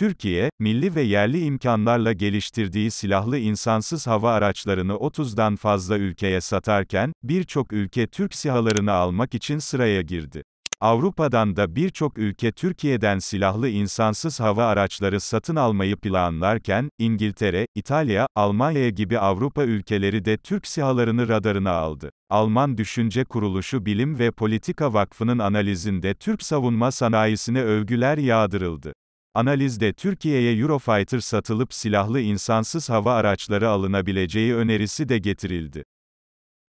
Türkiye, milli ve yerli imkanlarla geliştirdiği silahlı insansız hava araçlarını 30'dan fazla ülkeye satarken, birçok ülke Türk sihalarını almak için sıraya girdi. Avrupa'dan da birçok ülke Türkiye'den silahlı insansız hava araçları satın almayı planlarken, İngiltere, İtalya, Almanya gibi Avrupa ülkeleri de Türk sihalarını radarına aldı. Alman Düşünce Kuruluşu Bilim ve Politika Vakfı'nın analizinde Türk savunma sanayisine övgüler yağdırıldı. Analizde Türkiye'ye Eurofighter satılıp silahlı insansız hava araçları alınabileceği önerisi de getirildi.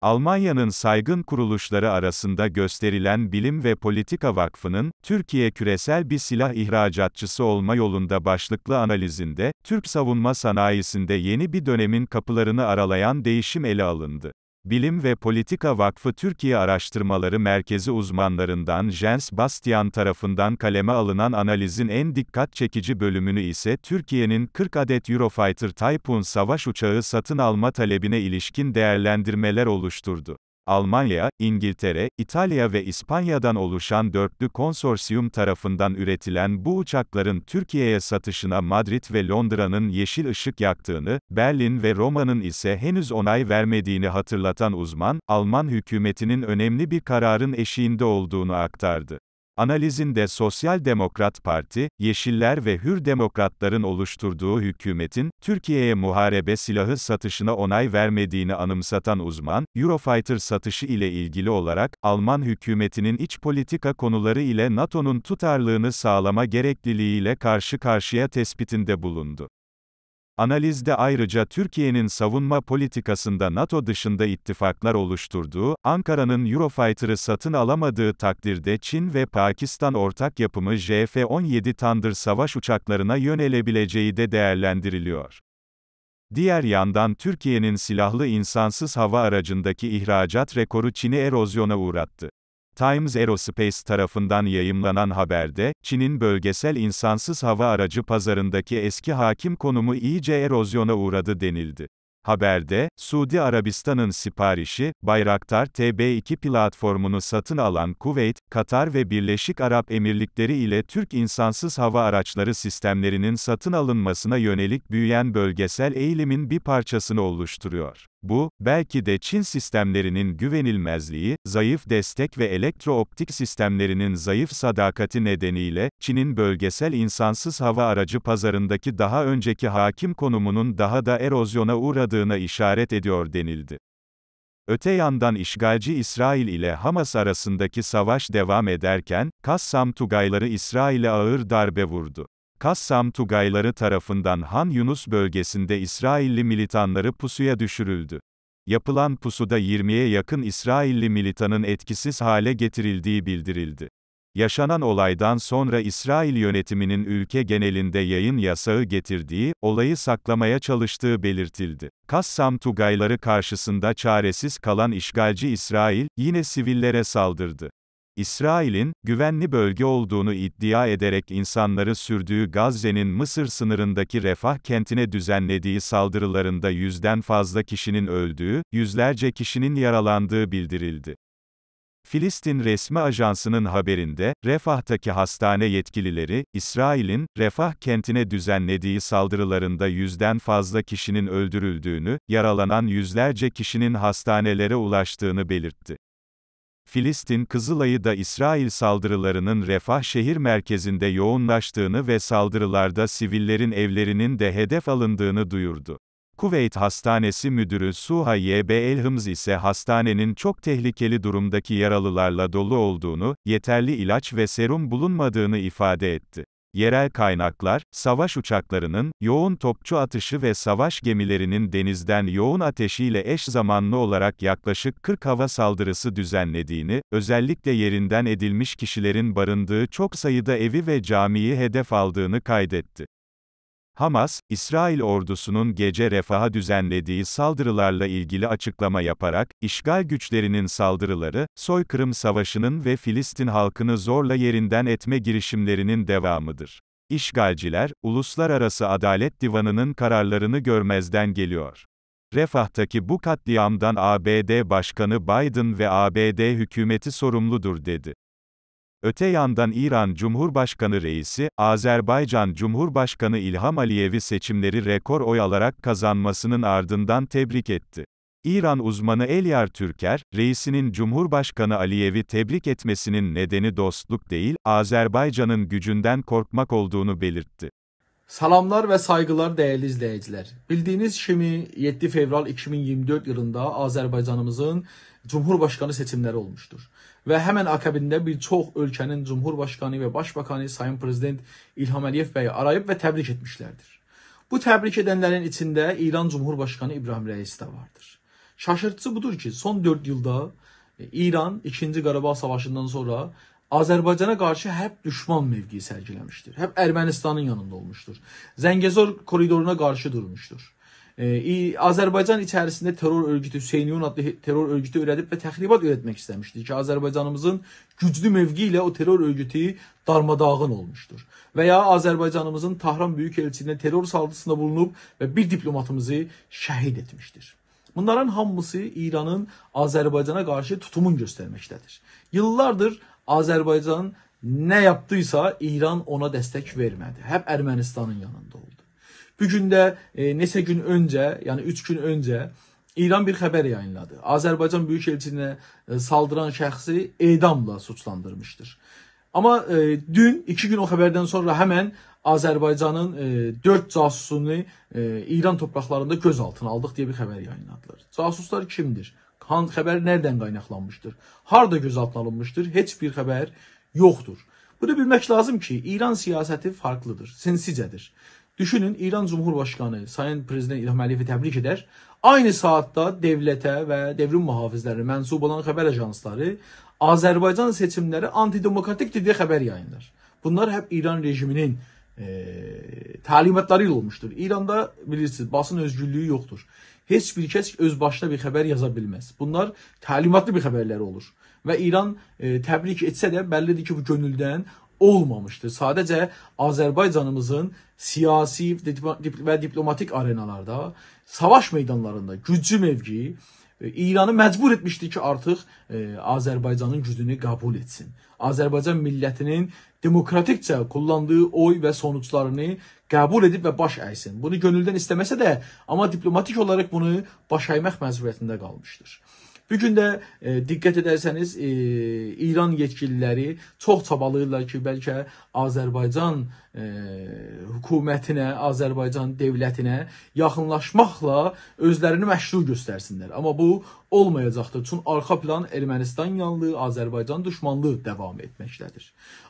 Almanya'nın saygın kuruluşları arasında gösterilen Bilim ve Politika Vakfı'nın, Türkiye küresel bir silah ihracatçısı olma yolunda başlıklı analizinde, Türk savunma sanayisinde yeni bir dönemin kapılarını aralayan değişim ele alındı. Bilim ve Politika Vakfı Türkiye Araştırmaları Merkezi uzmanlarından Jens Bastian tarafından kaleme alınan analizin en dikkat çekici bölümünü ise Türkiye'nin 40 adet Eurofighter Typhoon savaş uçağı satın alma talebine ilişkin değerlendirmeler oluşturdu. Almanya, İngiltere, İtalya ve İspanya'dan oluşan dörtlü konsorsiyum tarafından üretilen bu uçakların Türkiye'ye satışına Madrid ve Londra'nın yeşil ışık yaktığını, Berlin ve Roma'nın ise henüz onay vermediğini hatırlatan uzman, Alman hükümetinin önemli bir kararın eşiğinde olduğunu aktardı. Analizinde Sosyal Demokrat Parti, Yeşiller ve Hür Demokratların oluşturduğu hükümetin, Türkiye'ye muharebe silahı satışına onay vermediğini anımsatan uzman, Eurofighter satışı ile ilgili olarak, Alman hükümetinin iç politika konuları ile NATO'nun tutarlığını sağlama gerekliliğiyle karşı karşıya tespitinde bulundu. Analizde ayrıca Türkiye'nin savunma politikasında NATO dışında ittifaklar oluşturduğu, Ankara'nın Eurofighter'ı satın alamadığı takdirde Çin ve Pakistan ortak yapımı JF-17 Thunder savaş uçaklarına yönelebileceği de değerlendiriliyor. Diğer yandan Türkiye'nin silahlı insansız hava aracındaki ihracat rekoru Çin'i erozyona uğrattı. Times Aerospace tarafından yayımlanan haberde, Çin'in bölgesel insansız hava aracı pazarındaki eski hakim konumu iyice erozyona uğradı denildi. Haberde, Suudi Arabistan'ın siparişi, Bayraktar TB2 platformunu satın alan Kuveyt, Katar ve Birleşik Arap Emirlikleri ile Türk insansız hava araçları sistemlerinin satın alınmasına yönelik büyüyen bölgesel eğilimin bir parçasını oluşturuyor. Bu, belki de Çin sistemlerinin güvenilmezliği, zayıf destek ve elektrooptik sistemlerinin zayıf sadakati nedeniyle, Çin'in bölgesel insansız hava aracı pazarındaki daha önceki hakim konumunun daha da erozyona uğradığına işaret ediyor denildi. Öte yandan işgalci İsrail ile Hamas arasındaki savaş devam ederken, Kassam Tugayları İsrail'e ağır darbe vurdu. Kassam Tugayları tarafından Han Yunus bölgesinde İsrailli militanları pusuya düşürüldü. Yapılan pusuda 20'ye yakın İsrailli militanın etkisiz hale getirildiği bildirildi. Yaşanan olaydan sonra İsrail yönetiminin ülke genelinde yayın yasağı getirdiği, olayı saklamaya çalıştığı belirtildi. Kassam Tugayları karşısında çaresiz kalan işgalci İsrail, yine sivillere saldırdı. İsrail'in, güvenli bölge olduğunu iddia ederek insanları sürdüğü Gazze'nin Mısır sınırındaki Refah kentine düzenlediği saldırılarında yüzden fazla kişinin öldüğü, yüzlerce kişinin yaralandığı bildirildi. Filistin resmi ajansının haberinde, Refah'taki hastane yetkilileri, İsrail'in, Refah kentine düzenlediği saldırılarında yüzden fazla kişinin öldürüldüğünü, yaralanan yüzlerce kişinin hastanelere ulaştığını belirtti. Filistin Kızılay'ı da İsrail saldırılarının Refah şehir merkezinde yoğunlaştığını ve saldırılarda sivillerin evlerinin de hedef alındığını duyurdu. Kuveyt Hastanesi Müdürü Suha YB Elhımz ise hastanenin çok tehlikeli durumdaki yaralılarla dolu olduğunu, yeterli ilaç ve serum bulunmadığını ifade etti. Yerel kaynaklar, savaş uçaklarının, yoğun topçu atışı ve savaş gemilerinin denizden yoğun ateşiyle eş zamanlı olarak yaklaşık 40 hava saldırısı düzenlediğini, özellikle yerinden edilmiş kişilerin barındığı çok sayıda evi ve camiyi hedef aldığını kaydetti. Hamas, İsrail ordusunun gece refaha düzenlediği saldırılarla ilgili açıklama yaparak, işgal güçlerinin saldırıları, soykırım savaşının ve Filistin halkını zorla yerinden etme girişimlerinin devamıdır. İşgalciler, Uluslararası Adalet Divanı'nın kararlarını görmezden geliyor. Refah'taki bu katliamdan ABD Başkanı Biden ve ABD hükümeti sorumludur dedi. Öte yandan İran Cumhurbaşkanı reisi, Azerbaycan Cumhurbaşkanı İlham Aliyevi seçimleri rekor oy alarak kazanmasının ardından tebrik etti. İran uzmanı Elyar Türker, reisinin Cumhurbaşkanı Aliyevi tebrik etmesinin nedeni dostluk değil, Azerbaycan'ın gücünden korkmak olduğunu belirtti. Salamlar ve saygılar değerli izleyiciler. Bildiğiniz kimi 7 fevral 2024 yılında Azerbaycanımızın Cumhurbaşkanı seçimleri olmuştur. və həmən akabində bir çox ölkənin Cumhurbaşqanı və Başbakanı Sayın Prezident İlham Əliyev bəyi arayıb və təbrik etmişlərdir. Bu təbrik edənlərin içində İran Cumhurbaşqanı İbrahim Rəis də vardır. Şaşırtıcı budur ki, son 4 ildə e, İran 2-ci Qarabağ savaşından sonra Azərbaycana qarşı həp düşman mövqeyi sərgiləmişdir. Həp Ermənistanın yanında olmuşdur. Zəngəzor koridoruna qarşı durmuşdur. Ee, Azərbaycan içərisində terror örgütü Hüseyniyun adlı terror örgütü öyrədib və təxribat öyrətmək istəmişdi ki, Azərbaycanımızın güclü mövqi ilə o terror örgütü darmadağın olmuşdur. Və ya Azərbaycanımızın Tahran Böyükelçiliyinə terror saldırısında bulunub və bir diplomatımızı şəhid etmişdir. Bunların hamısı İranın Azərbaycana qarşı tutumun göstərməkdədir. Yıllardır Azərbaycan nə yaptıysa İran ona dəstək vermədi. Hep Ermənistanın yanında oldu. Bu gün də e, neçə gün öncə, yəni 3 gün öncə İran bir xəbər yayınladı. Azərbaycan Büyükelçiliyinə e, saldıran şəxsi edamla suçlandırmışdır. Amma e, dün 2 gün o xəbərdən sonra həmən Azərbaycanın e, 4 casusunu e, İran torpaqlarında gözaltına aldıq deyə bir xəbər yayınladılar. Casuslar kimdir? Kan xəbər nədən qaynaqlanmışdır? Harda gözaltına alınmışdır? Heç bir xəbər yoxdur. Bunu bilmək lazım ki, İran siyasəti farklıdır, sinsicədir. Düşünün İran Cumhurbaşqanı Sayın Prezident İlham Əliyevi təbrik edər. Aynı saatda dövlətə və devrim mühafizlərinə mənsub olan xəbər ajansları Azərbaycan seçimləri antidemokratikdir deyə xəbər yayınlar. Bunlar hep İran rejiminin e, təlimatları ilə olmuşdur. İranda bilirsiniz basın özgürlüyü yoxdur. Heç bir kəs öz başına bir xəbər yaza bilməz. Bunlar təlimatlı bir xəbərlər olur. Və İran e, təbrik etsə də bəllidir ki, bu gönüldən olmamışdır. Sadəcə Azərbaycanımızın siyasi və diplomatik arenalarda, savaş meydanlarında güclü mövqeyi e, İranı məcbur etmişdi ki, artıq e, Azərbaycanın gücünü qəbul etsin. Azərbaycan millətinin demokratikcə kullandığı oy və sonuçlarını qəbul edib və baş əysin. Bunu gönüldən istəməsə də, amma diplomatik olaraq bunu baş əymək məcburiyyətində qalmışdır. Bu gün də e, diqqət edərsəniz, e, İran yetkililəri çox çabalayırlar ki, bəlkə Azərbaycan ə, e, hökumətinə, Azərbaycan dövlətinə yaxınlaşmaqla özlərini məşru göstərsinlər. Amma bu olmayacaqdır. Çünki arxa plan Ermənistan yanlığı, Azərbaycan düşmanlığı davam etməkdədir.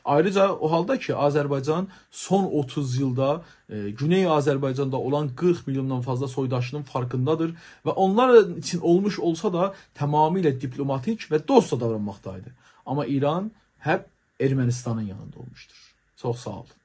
Ayrıca o halda ki, Azərbaycan son 30 ildə ə, Güney Azərbaycanda olan 40 milyondan fazla soydaşının farkındadır və onlar üçün olmuş olsa da tamamilə diplomatik və dostca davranmaqdaydı. Amma İran həp Ermənistanın yanında olmuşdur. Çox sağ olun.